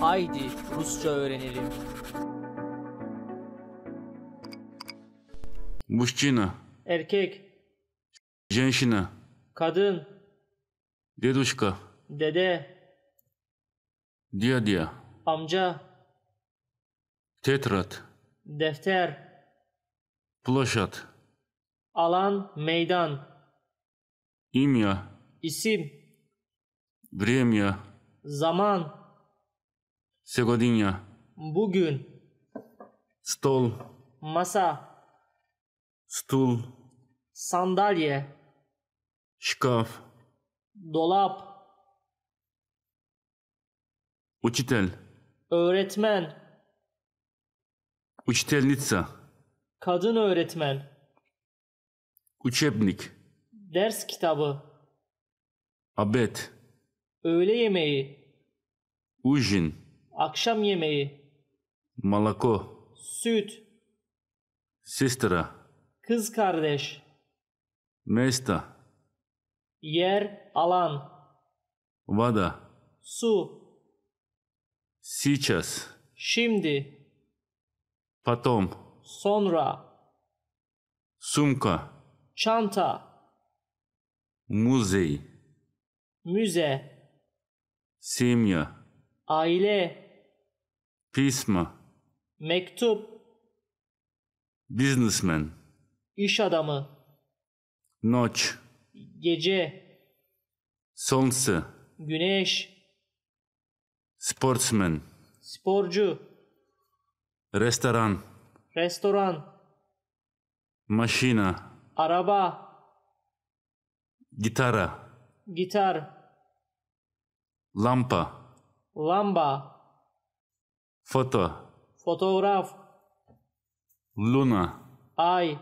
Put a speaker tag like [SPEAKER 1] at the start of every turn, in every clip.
[SPEAKER 1] Haydi Rusça öğrenelim. Мужчина, Erkek, женщина, kadın, дедушка, dede, дядя, amca, тетрад, defter, площадь, alan, meydan, имя, isim,
[SPEAKER 2] время,
[SPEAKER 1] zaman, Сегодня. Bugün. Stol. Masa. Stul. Sandalye. Şkaf. Dolap. Учитель. Öğretmen.
[SPEAKER 2] Учительница.
[SPEAKER 1] Kadın öğretmen.
[SPEAKER 2] uçebnik
[SPEAKER 1] Ders kitabı. Abet. Öğle yemeği. Ужин. Akşam yemeği.
[SPEAKER 2] malako, Süt. Сестра.
[SPEAKER 1] Kız kardeş. Место. Yer, alan. vada, Su.
[SPEAKER 2] Сейчас.
[SPEAKER 1] Şimdi. Потом. Sonra. Сумка. Çanta.
[SPEAKER 2] Музей.
[SPEAKER 1] Müze.
[SPEAKER 2] Семья.
[SPEAKER 1] Aile. Pisma. Mektup.
[SPEAKER 2] Businessman.
[SPEAKER 1] İş adamı. Noç. Gece.
[SPEAKER 2] Солнце.
[SPEAKER 1] Güneş.
[SPEAKER 2] Sportsman.
[SPEAKER 1] Sporcu.
[SPEAKER 2] Restoran.
[SPEAKER 1] Restoran.
[SPEAKER 2] Maşina. Araba. Gitara. Gitar. Lampa.
[SPEAKER 1] Lamba. Foto. Fotoğraf. Luna. Ay.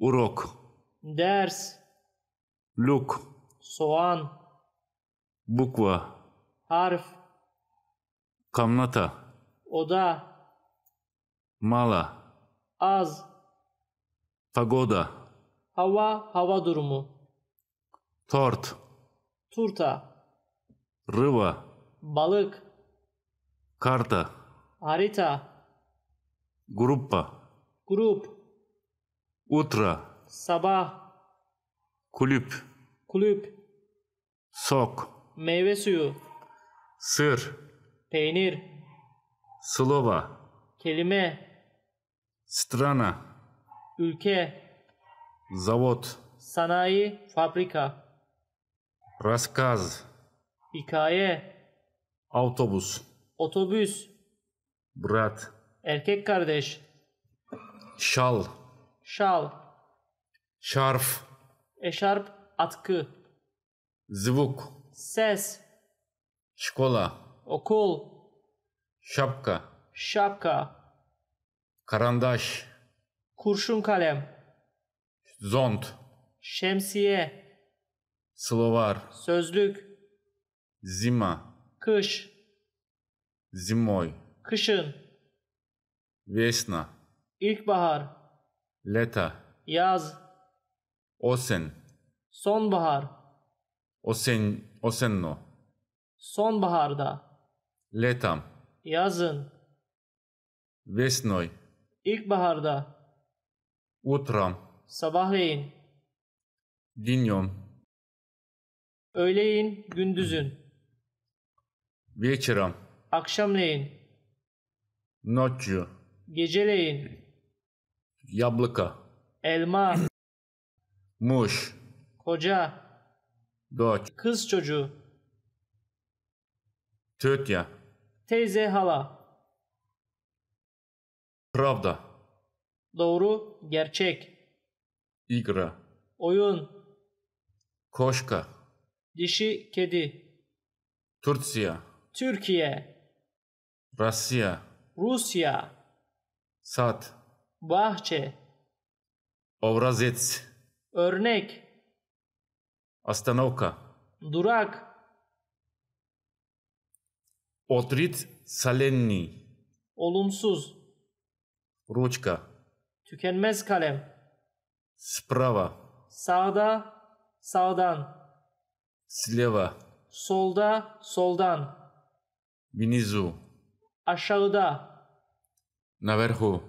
[SPEAKER 1] urok, Ders. Luk. Soğan. Буква. Harf. Kamnata. Oda.
[SPEAKER 2] Mala. Az. Pagoda.
[SPEAKER 1] Hava, hava durumu. Tort. Turta. Rıva. Balık karta Harita.
[SPEAKER 2] gruppa Grup. utra
[SPEAKER 1] Sabah. Kulüp. Kulüp. Sok. Meyve suyu. Sır. Peynir.
[SPEAKER 2] Slova.
[SPEAKER 1] Kelime.
[SPEAKER 2] Strana.
[SPEAKER 1] Ülke.
[SPEAKER 2] Zavot.
[SPEAKER 1] Sanayi. Fabrika.
[SPEAKER 2] Raskaz.
[SPEAKER 1] Hikaye.
[SPEAKER 2] Autobus.
[SPEAKER 1] Otobüs. Brat. Erkek kardeş. Şal. Şal.
[SPEAKER 2] Şarf.
[SPEAKER 1] Eşarp. Atkı.
[SPEAKER 2] Zvuk.
[SPEAKER 1] Ses.
[SPEAKER 2] Şkola.
[SPEAKER 1] Okul. Şapka. Şapka. Karandaş. Kurşun kalem. Zont. Şemsiye. Slovar. Sözlük. Zima. Kış. Zimoy. Kışın.
[SPEAKER 2] Vesna.
[SPEAKER 1] İlkbahar. Leta. Yaz. Osen. Sonbahar.
[SPEAKER 2] Osen, osenno.
[SPEAKER 1] Sonbaharda. Letam. Yazın.
[SPEAKER 2] Vesnoy.
[SPEAKER 1] İlkbaharda.
[SPEAKER 2] Utram.
[SPEAKER 1] Sabahleyin. Dinyon. Öğleyin, gündüzün.
[SPEAKER 2] Вечером.
[SPEAKER 1] Akşamleyin.
[SPEAKER 2] Noccio.
[SPEAKER 1] Geceleyin.
[SPEAKER 2] Yablıka. Elma. Muş.
[SPEAKER 1] Koca. Doç. Kız çocuğu. Tötya. Teyze hala. Pravda. Doğru, gerçek. İgra. Oyun. Koşka. Dişi kedi. Türkiye. Türkiye.
[SPEAKER 2] Rusya. Rusya. Sat.
[SPEAKER 1] Bahçe.
[SPEAKER 2] Obrazets. Örnek. Astanovka. Durak. Otrit salenni.
[SPEAKER 1] Olumsuz. Ruçka. Tükenmez kalem.
[SPEAKER 2] Sprava.
[SPEAKER 1] Sağda, sağdan.
[SPEAKER 2] Sleva.
[SPEAKER 1] Solda, soldan.
[SPEAKER 2] Vinizu
[SPEAKER 1] aşağıda, наверху,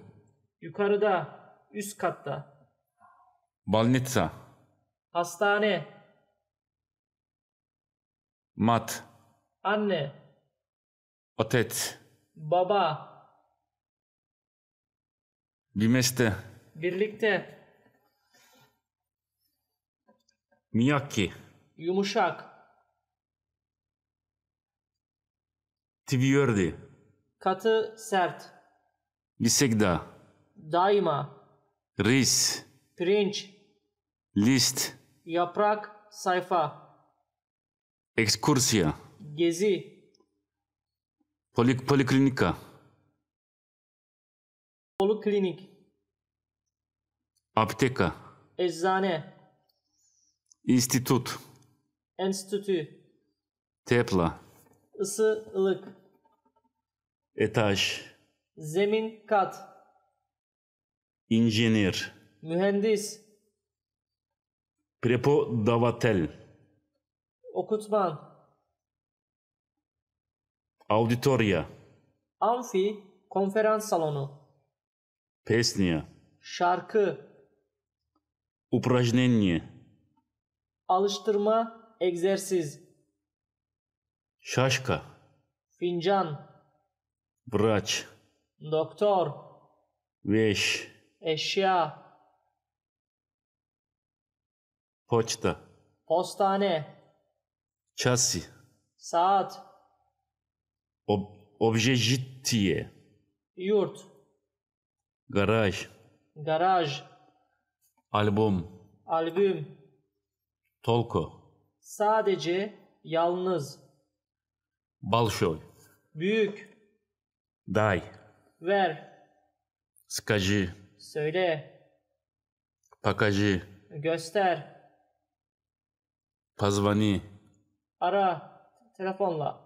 [SPEAKER 1] yukarıda, üst katta,
[SPEAKER 2] больница,
[SPEAKER 1] hastane, Mat. anne,
[SPEAKER 2] Otet.
[SPEAKER 1] baba, вместе, birlikte, Miyaki. yumuşak,
[SPEAKER 2] tviyordu,
[SPEAKER 1] Katı, sert.
[SPEAKER 2] Всегда.
[SPEAKER 1] Daima.
[SPEAKER 2] Рис.
[SPEAKER 1] Pirinç. List. Yaprak, sayfa.
[SPEAKER 2] Ekskursiya.
[SPEAKER 1] Gezi.
[SPEAKER 2] Polik poliklinika.
[SPEAKER 1] Poliklinik. Apteka. Eczane.
[SPEAKER 2] İnstitut.
[SPEAKER 1] Enstitü. Tepla. Isı, ılık. Etaj. Zemin kat.
[SPEAKER 2] İnjenir.
[SPEAKER 1] Mühendis.
[SPEAKER 2] davatel,
[SPEAKER 1] Okutman.
[SPEAKER 2] Auditorya.
[SPEAKER 1] Amfi, konferans salonu.
[SPEAKER 2] Pesniya.
[SPEAKER 1] Şarkı.
[SPEAKER 2] Uprajnenye.
[SPEAKER 1] Alıştırma, egzersiz.
[SPEAKER 2] Şaşka.
[SPEAKER 1] Fincan. Врач. Doktor.
[SPEAKER 2] Вещь. Eşya. Почта.
[SPEAKER 1] Postane. Часы. Saat.
[SPEAKER 2] Об, обжежитие. Yurt. Гараж. Garaj. Albüm.
[SPEAKER 1] Albüm. Tolko. Sadece yalnız. Balşoy. Büyük. Дай. Ver.
[SPEAKER 2] Скажи.
[SPEAKER 1] Söyle. Покажи. Göster.
[SPEAKER 2] Позвони.
[SPEAKER 1] Ara. Telefonla.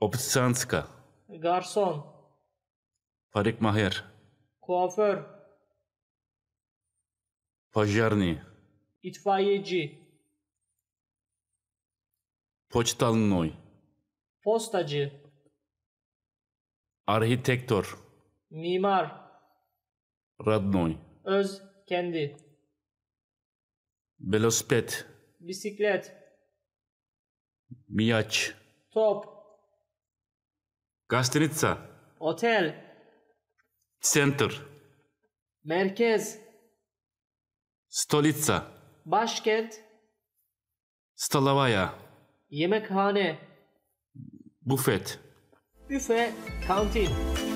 [SPEAKER 2] Официантка.
[SPEAKER 1] Garson.
[SPEAKER 2] Парикмахер.
[SPEAKER 1] Kuaför.
[SPEAKER 2] Пожарный.
[SPEAKER 1] İtfaiyeci.
[SPEAKER 2] Почтальной.
[SPEAKER 1] Postacı.
[SPEAKER 2] Arhitektor. Mimar. Radnoy.
[SPEAKER 1] Öz kendi.
[SPEAKER 2] Belospet.
[SPEAKER 1] Bisiklet.
[SPEAKER 2] Miyaç. Top. Gastrinitsa. Otel. Center.
[SPEAKER 1] Merkez.
[SPEAKER 2] Stolitsa.
[SPEAKER 1] Başkent.
[SPEAKER 2] Stalavaya.
[SPEAKER 1] Yemekhane. buffet This is Counting.